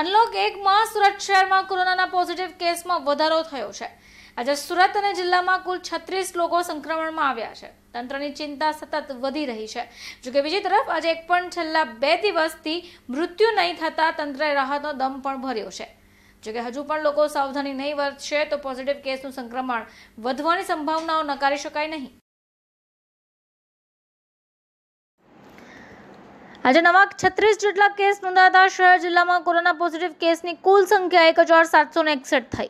unlock એકમાં સુરત શહેરમાં કોરોનાના પોઝિટિવ કેસમાં વધારો થયો છે આજે સુરત અને જિલ્લામાં કુલ છત્રીસ લોકો સંક્રમણમાં આવ્યા છે તંત્રની ચિંતા સતત વધી રહી છે જોકે બીજી તરફ આજે એક પણ છેલ્લા બે દિવસથી મૃત્યુ નહીં થતા તંત્રએ રાહતનો દમ પણ ભર્યો છે જોકે હજુ પણ લોકો સાવધાની નહીં વર્તશે તો પોઝિટિવ કેસનું સંક્રમણ વધવાની સંભાવનાઓ નકારી શકાય નહીં આજે નવા છત્રીસ જેટલા કેસ નોંધાતા શહેર જિલ્લામાં કોરોના પોઝિટિવ કેસની કુલ સંખ્યા એક હજાર સાતસો એકસઠ થઈ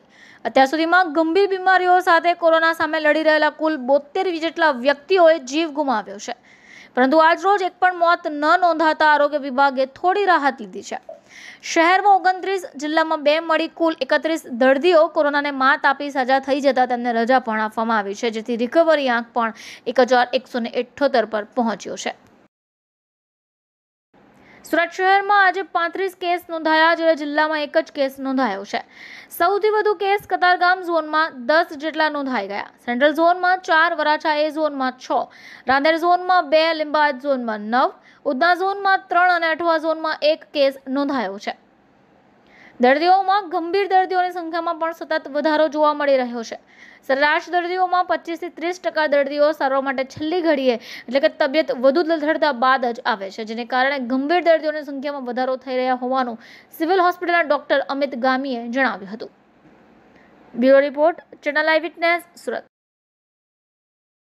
અત્યાર સુધીમાં ગંભીર બીમારીઓ સાથે કોરોના સામે લડી રહેલા કુલ બોતેર જેટલા વ્યક્તિઓએ જીવ ગુમાવ્યો છે પરંતુ આજરોજ એક પણ મોત ન નોંધાતા આરોગ્ય વિભાગે થોડી રાહત લીધી છે શહેરમાં ઓગણત્રીસ જિલ્લામાં બે મળી કુલ એકત્રીસ દર્દીઓ કોરોનાને માત આપી સજા થઈ જતા તેમને રજા પણ આપવામાં આવી છે જેથી રિકવરી આંક પણ એક પર પહોંચ્યો છે સુરત શહેરમાં આજે પાંત્રીસ કેસ નોંધાયા જ્યારે જિલ્લામાં એક જ કેસ નોંધાયો છે સૌથી વધુ કેસ કતારગામ ઝોનમાં દસ જેટલા નોંધાઈ ગયા સેન્ટ્રલ ઝોનમાં ચાર વરાછા એ ઝોનમાં છ રાંદેર ઝોનમાં બે લીંબાદ ઝોનમાં નવ ઉધના ઝોનમાં ત્રણ અને અઠવા ઝોનમાં એક કેસ નોંધાયો છે દર્દીઓમાં ગંભીર દર્દીઓની સંખ્યામાં પણ સતત વધારો જોવા મળી રહ્યો છે સરેરાશ દર્દીઓમાં પચીસથી ત્રીસ ટકા દર્દીઓ સારવાર માટે છેલ્લી ઘડીએ એટલે કે તબિયત વધુ લથડતા બાદ જ આવે છે જેને કારણે ગંભીર દર્દીઓની સંખ્યામાં વધારો થઈ રહ્યા હોવાનું સિવિલ હોસ્પિટલના ડોક્ટર અમિત ગામીએ જણાવ્યું હતું bureau report channel eye witness Surat